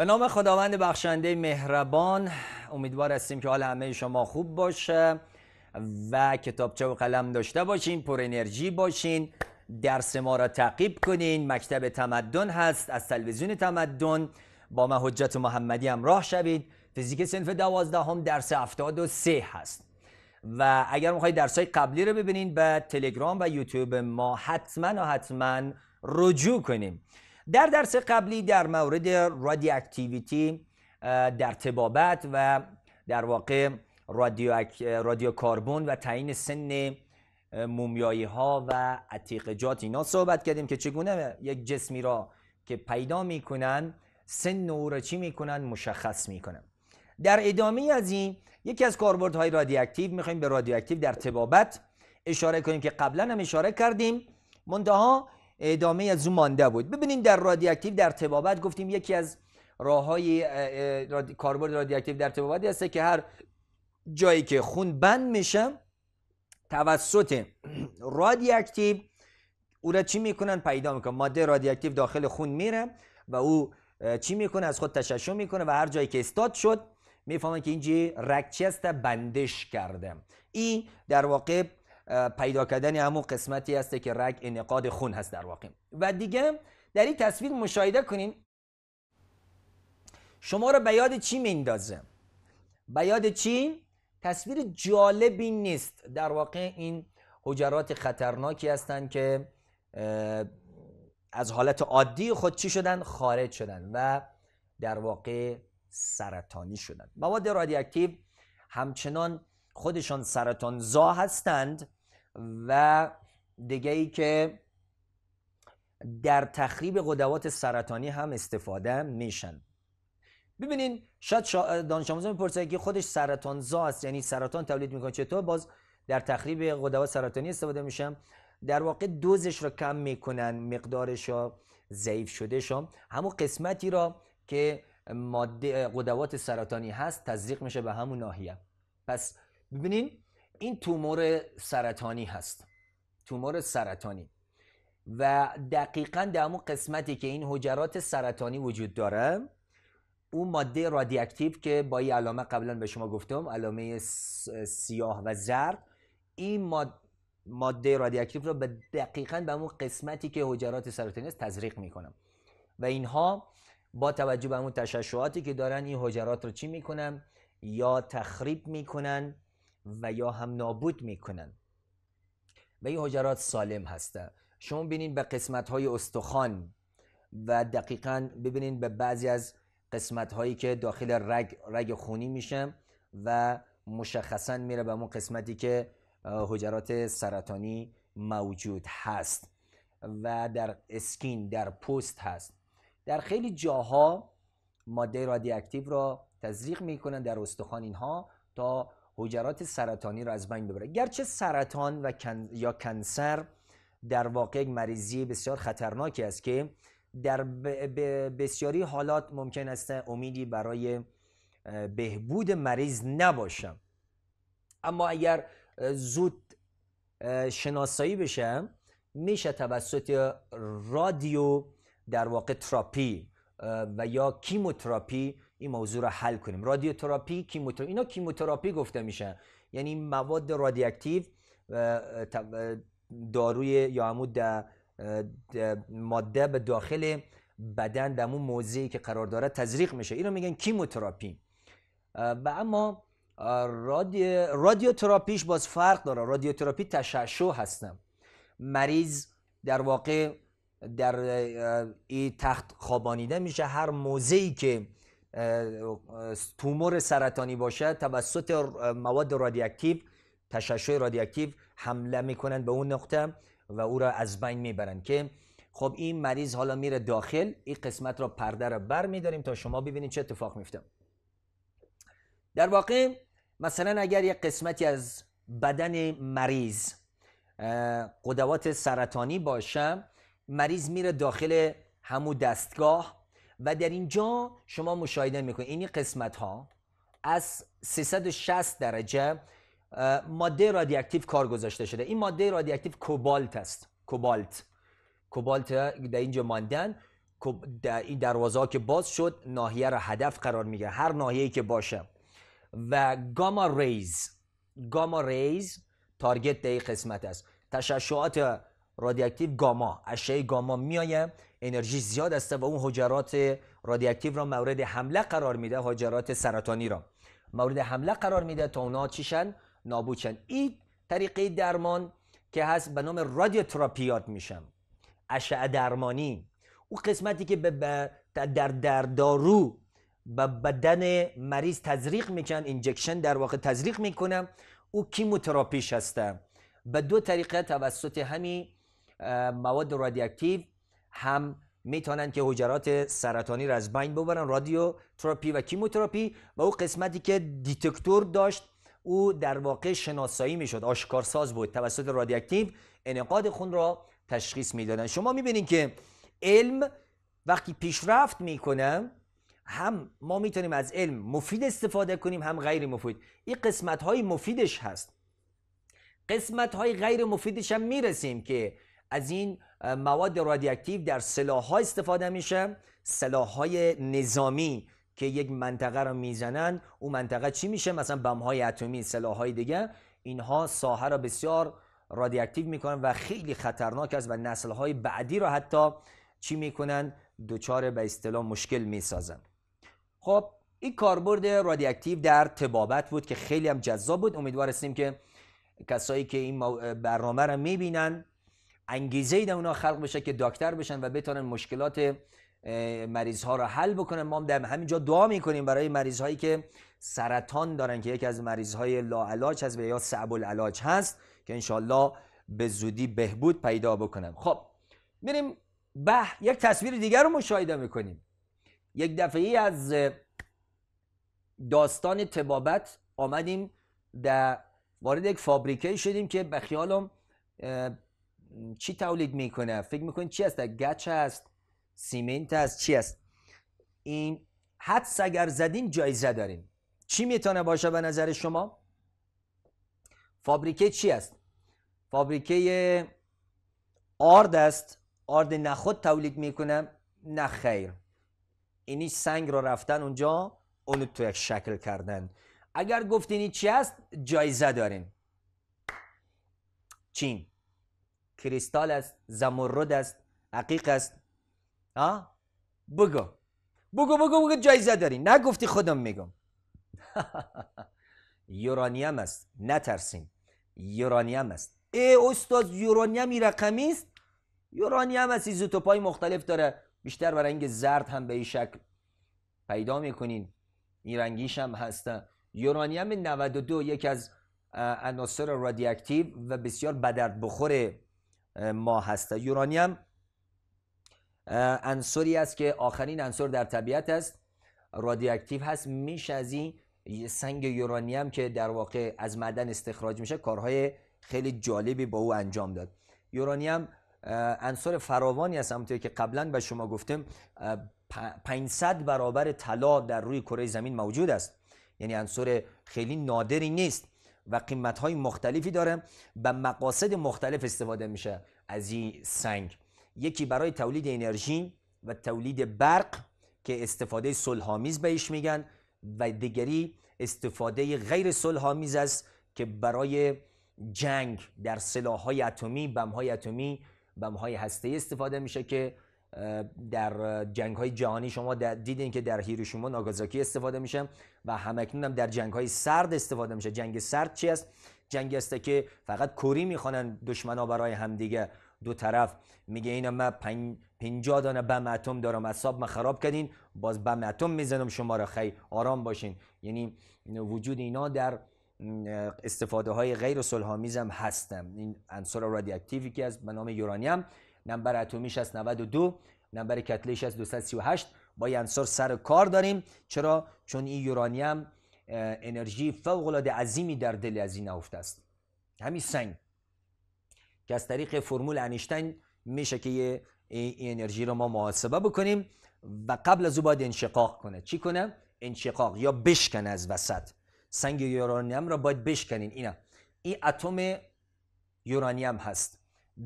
به نام خداوند بخشنده مهربان امیدوار هستیم که حال همه شما خوب باشه و کتابچه و قلم داشته باشین پر انرژی باشین درس ما را تعقیب کنین مکتب تمدن هست از تلویزیون تمدن با من حجت محمدی راه شوید فیزیک سنف هم درس سه هست و اگر میخواید درس های قبلی رو ببینید به تلگرام و یوتیوب ما حتما و حتما رجوع کنیم در درس قبلی در مورد رادیواکتیویتی در تبابت و در واقع رادیو و تعیین سن مومیایی ها و عتیقجات اینا صحبت کردیم که چگونه یک جسمی را که پیدا میکنن سن او را چی میکنن مشخص میکنن در ادامه از این یکی از های کاربردهای می میخوایم به رادیواکتیو در تبابت اشاره کنیم که قبلا هم اشاره کردیم منتها ادامه از اون مانده بود ببینیم در رادیواکتیو در تبابت گفتیم یکی از راه های کاربرد رادیواکتیو در تبابت هسته که هر جایی که خون بند میشه توسط رادیواکتیو او را چی میکنن پیدا میکنن ماده رادیواکتیو داخل خون میره و او چی میکنه از خود تشعشع میکنه و هر جایی که استاد شد میفهمن که اینجی رکچی است بندش کرده این در واقع پیدا کردن همون قسمتی هست که رگ انقاد خون هست در واقع و دیگه در این تصویر مشاهده کنین شما رو به یاد چی میندازه به یاد چی تصویر جالبی نیست در واقع این حجرات خطرناکی هستند که از حالت عادی خود چی شدن خارج شدن و در واقع سرطانی شدن مواد رادیواکتیو همچنان خودشان سرطان زا هستند و دیگه ای که در تخریب قدوات سرطانی هم استفاده میشن ببینین شاید دانش آموزا میپرسه که خودش سرطان زا است یعنی سرطان تولید میکنه چطور باز در تخریب قدوات سرطانی استفاده میشن در واقع دوزش رو کم میکنن مقدارش رو ضعیف شده شو همون قسمتی را که ماده قدوات سرطانی هست تزریق میشه به همون ناحیه پس ببینین این تومور سرطانی هست تومور سرطانی و دقیقا در همون قسمتی که این حجرات سرطانی وجود داره اون ماده رادیاکتیو که با این علامه قبلا به شما گفتم علامه سیاه و زرد این ماده ماده رادیواکتیو رو به دقیقا به اون قسمتی که حجرات سرطانی است تزریق میکنم و اینها با توجه به اون تشعشعاتی که دارن این حجرات رو چی میکنن یا تخریب میکنن و یا هم نابود میکنن و این حجرات سالم هسته شما ببینید به قسمت های استخوان و دقیقا ببینید به بعضی از قسمت هایی که داخل رگ, رگ خونی میشن و مشخصا میره به اون قسمتی که حجرات سرطانی موجود هست و در اسکین در پوست هست در خیلی جاها ماده رادیواکتیو را تزریق میکنن در استخوان اینها تا حجرات سرطانی را از بین ببره گرچه سرطان و یا کنسر در واقع یک مریضی بسیار خطرناکی است که در بسیاری حالات ممکن است امیدی برای بهبود مریض نباشم اما اگر زود شناسایی بشه میشه توسط رادیو در واقع تراپی و یا کیموتراپی این موضوع رو حل کنیم رادیوتراپی کیموتراپی اینا کیموتراپی گفته میشن یعنی مواد رادیواکتیو داروی یا در ماده به داخل بدن در اون موضعی که قرار داره تزریق میشه اینو میگن کیموتراپی و اما رادیوتراپیش باز فرق داره رادیوتراپی تشعشع هستم مریض در واقع در این تخت خوابانیده میشه هر موضعی که تومور سرطانی باشه توسط مواد رادیواکتیو تشعشع رادیواکتیو حمله میکنن به اون نقطه و او را از بین میبرن که خب این مریض حالا میره داخل این قسمت را پرده را بر میداریم تا شما ببینید چه اتفاق میفته در واقع مثلا اگر یک قسمتی از بدن مریض قدوات سرطانی باشه مریض میره داخل همو دستگاه و در اینجا شما مشاهده میکنید این قسمت ها از 360 درجه ماده رادیواکتیو کار گذاشته شده این ماده رادیواکتیو کوبالت است کوبالت کوبالت در اینجا ماندن در این دروازه که باز شد ناحیه را هدف قرار میگه هر ناحیه‌ای که باشه و گاما ریز گاما ریز تارگت در این قسمت است تشعشعات رادیواکتیو گاما اشعه گاما میایه انرژی زیاد است و اون حجرات رادیواکتیو را مورد حمله قرار میده حجرات سرطانی را مورد حمله قرار میده تا اونا چیشن نابودشن این طریقه درمان که هست به نام رادیوتراپی یاد میشم اشعه درمانی او قسمتی که به در, در دارو به بدن مریض تزریق میکنن اینجکشن در واقع تزریق میکنم او کیموتراپیش هسته به دو طریقه توسط همین مواد رادیواکتیو هم میتونن که حجرات سرطانی را از بین ببرن رادیوتراپی و کیموتراپی و او قسمتی که دیتکتور داشت او در واقع شناسایی میشد آشکارساز بود توسط رادیواکتیو انعقاد خون را تشخیص میدادن شما میبینید که علم وقتی پیشرفت میکنه هم ما میتونیم از علم مفید استفاده کنیم هم غیر مفید این قسمت های مفیدش هست قسمت های غیر مفیدش هم میرسیم که از این مواد رادیواکتیو در سلاح ها استفاده میشه سلاح های نظامی که یک منطقه رو میزنن اون منطقه چی میشه مثلا بم های اتمی سلاح دیگه اینها ساحه را بسیار رادیواکتیو میکنن و خیلی خطرناک است و نسل های بعدی را حتی چی میکنن دوچار به اصطلاح مشکل میسازن خب این کاربرد رادیواکتیو در تبابت بود که خیلی هم جذاب بود امیدوار هستیم که کسایی که این برنامه را میبینن انگیزه ای اونا خلق بشه که دکتر بشن و بتونن مشکلات مریض ها را حل بکنن ما هم در همینجا دعا میکنیم برای مریض هایی که سرطان دارن که یکی از مریض های لاعلاج هست و یا صعب العلاج هست که انشالله به زودی بهبود پیدا بکنن خب میریم به یک تصویر دیگر رو مشاهده میکنیم یک دفعه ای از داستان تبابت آمدیم در وارد یک فابریکه شدیم که به خیالم چی تولید میکنه فکر میکنید چی هست گچ هست سیمنت هست چی هست این حدس اگر زدین جایزه دارین چی میتونه باشه به نظر شما فابریکه چی است فابریکه آرد است آرد نخود تولید میکنه نه خیر اینی سنگ رو رفتن اونجا اونو تو یک شکل کردن اگر گفتینی چی است جایزه دارین چین کریستال است زمرد است عقیق است ها بگو بگو بگو بگو جایزه داری نگفتی خودم میگم یورانیم است نترسین یورانیم است ای استاد یورانیم رقمی است یورانیم است ایزوتوپای مختلف داره بیشتر و رنگ زرد هم به این شکل پیدا میکنین این رنگیش هم هستن یورانیم 92 یکی از عناصر رادیواکتیو و بسیار بدرد بخوره ما هسته یورانیم انصوری است که آخرین انصر در طبیعت است رادیواکتیو هست میشه از این سنگ یورانیم که در واقع از معدن استخراج میشه کارهای خیلی جالبی با او انجام داد یورانیم انصر فراوانی است همونطور که قبلا به شما گفتم 500 برابر طلا در روی کره زمین موجود است یعنی انصر خیلی نادری نیست و قیمت های مختلفی داره و مقاصد مختلف استفاده میشه از این سنگ یکی برای تولید انرژی و تولید برق که استفاده سلحامیز بهش میگن و دیگری استفاده غیر سلحامیز است که برای جنگ در سلاح‌های اتمی، های اتمی، های هسته استفاده میشه که در جنگ های جهانی شما دیدین که در هیروشیما ناگازاکی استفاده میشه و همکنون هم در جنگ های سرد استفاده میشه جنگ سرد چی است جنگی است که فقط کوری میخوانن دشمنا برای همدیگه دو طرف میگه اینا من پنج پنجا دانه بم اتم دارم اصاب من خراب کردین باز بم اتم میزنم شما را خیلی آرام باشین یعنی وجود اینا در استفاده های غیر صلحآمیز هم هستم این عنصر رادیواکتیوی که از به نام یورانیم نمبر اتمیش از 92 نمبر کتلیش از 238 با یه سر کار داریم چرا چون این یورانیم انرژی فوق العاده عظیمی در دل از این نهفته است همین سنگ که از طریق فرمول انیشتین میشه که این انرژی رو ما محاسبه بکنیم و قبل از او باید انشقاق کنه چی کنه انشقاق یا بشکن از وسط سنگ یورانیم را باید بشکنین اینا این اتم یورانیم هست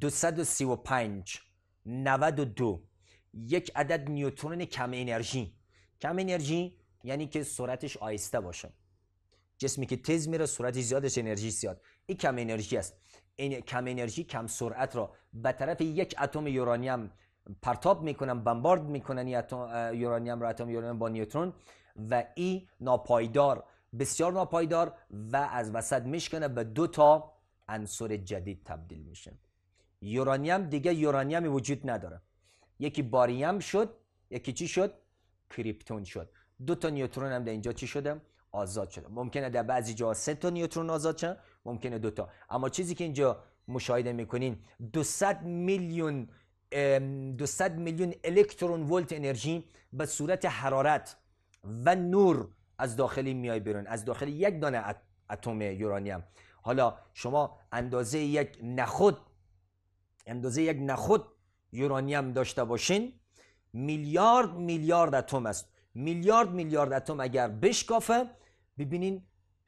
235 92 یک عدد نیوترون کم انرژی کم انرژی یعنی که سرعتش آیسته باشه جسمی که تیز میره سرعت زیادش انرژی زیاد این کم انرژی است این کم انرژی کم سرعت را به طرف یک اتم یورانیم پرتاب میکنن بمبارد میکنن اتم یورانیم را اتم یورانیم با نیوترون و این ناپایدار بسیار ناپایدار و از وسط میشکنه به دو تا عنصر جدید تبدیل میشه یورانیم دیگه یورانیمی وجود نداره یکی باریم شد یکی چی شد کریپتون شد دو تا نیوترون هم در اینجا چی شده آزاد شده ممکنه در بعضی جا سه تا نیوترون آزاد شدن ممکنه دو تا اما چیزی که اینجا مشاهده میکنین 200 میلیون 200 میلیون الکترون ولت انرژی به صورت حرارت و نور از داخلی میای بیرون از داخل یک دانه اتم یورانیم حالا شما اندازه یک نخود اندازه یک نخود یورانیم داشته باشین میلیارد میلیارد اتم است میلیارد میلیارد اتم اگر بشکافه ببینین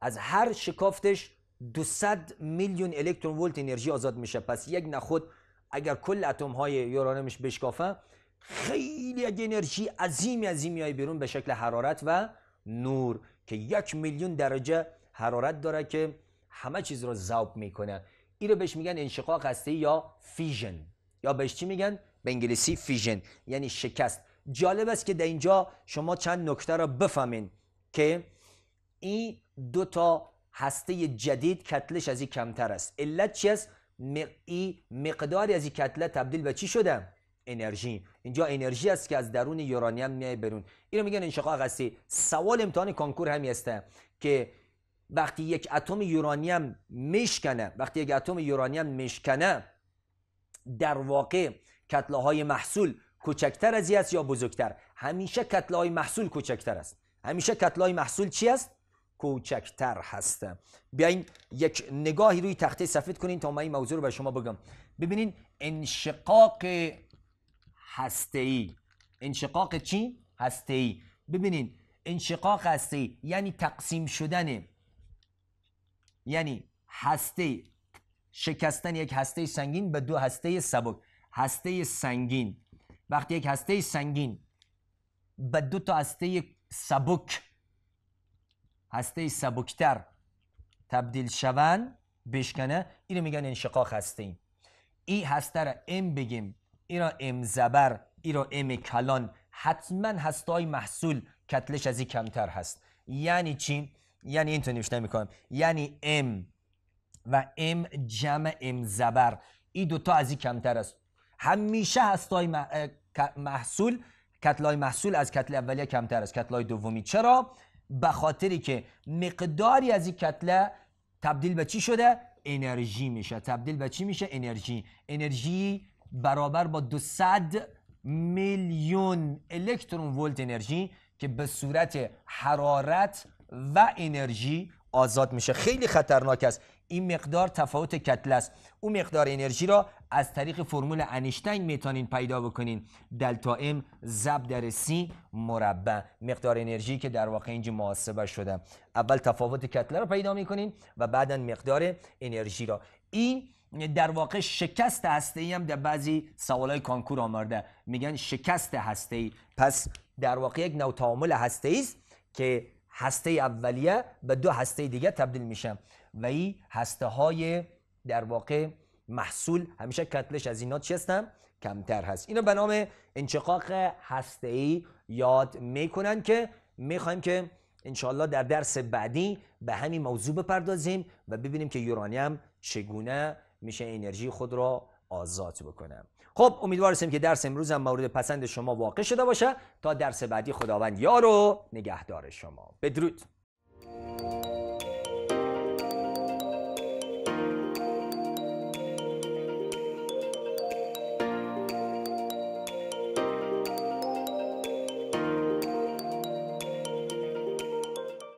از هر شکافتش 200 میلیون الکترون ولت انرژی آزاد میشه پس یک نخود اگر کل اتم های یورانیمش بشکافه خیلی یک انرژی عظیمی عظیمی های بیرون به شکل حرارت و نور که یک میلیون درجه حرارت داره که همه چیز رو ذوب میکنه این رو بهش میگن انشقاق هسته یا فیژن یا بهش چی میگن به انگلیسی فیژن یعنی شکست جالب است که در اینجا شما چند نکته را بفهمین که این دو تا هسته جدید کتلش از این کمتر است علت چی است این مقداری از این کتله تبدیل به چی شده انرژی اینجا انرژی است که از درون یورانیم میای برون این رو میگن انشقاق هستی سوال امتحان کنکور همی هسته که وقتی یک اتم یورانیم میشکنه وقتی یک اتم یورانیم میشکنه در واقع کتله های محصول کوچکتر از است یا بزرگتر همیشه کتله های محصول کوچکتر است همیشه کتله های محصول چی است کوچکتر هست بیاین یک نگاهی روی تخته سفید کنین تا من این موضوع رو به شما بگم ببینین انشقاق هسته ای انشقاق چی هسته ای ببینین انشقاق هسته ای یعنی تقسیم شدن یعنی هسته شکستن یک هسته سنگین به دو هسته سبک هسته سنگین وقتی یک هسته سنگین به دو تا هسته سبک هسته سبکتر تبدیل شون بشکنه اینو میگن انشقاق هسته این ای هسته را ام بگیم ای را ام زبر ای را ام کلان حتما هسته های محصول کتلش از این کمتر هست یعنی چی؟ یعنی این تو نوشته میکنم یعنی ام و ام جمع ام زبر این دوتا از این کمتر است همیشه هستای محصول کتلای محصول از کتل اولیه کمتر است کتلای دومی چرا به خاطری که مقداری از این کتله تبدیل به چی شده انرژی میشه تبدیل به چی میشه انرژی انرژی برابر با 200 میلیون الکترون ولت انرژی که به صورت حرارت و انرژی آزاد میشه خیلی خطرناک است این مقدار تفاوت کتله است اون مقدار انرژی را از طریق فرمول انیشتین میتونین پیدا بکنین دلتا ام ضرب در سی مربع مقدار انرژی که در واقع اینجا محاسبه شده اول تفاوت کتله رو پیدا میکنین و بعدا مقدار انرژی را این در واقع شکست هسته ای هم در بعضی سوال های کانکور آمارده میگن شکست هسته ای پس در واقع یک نوع تعامل هسته است که هسته اولیه به دو هسته دیگه تبدیل میشه و این هسته های در واقع محصول همیشه کتلش از اینا چی هستن کمتر هست اینو به نام انشقاق هسته ای یاد میکنن که میخوایم که انشالله در درس بعدی به همین موضوع بپردازیم و ببینیم که یورانیم چگونه میشه انرژی خود را آزاد بکنم خب امیدوار که درس امروز هم مورد پسند شما واقع شده باشه تا درس بعدی خداوند یار و نگهدار شما بدرود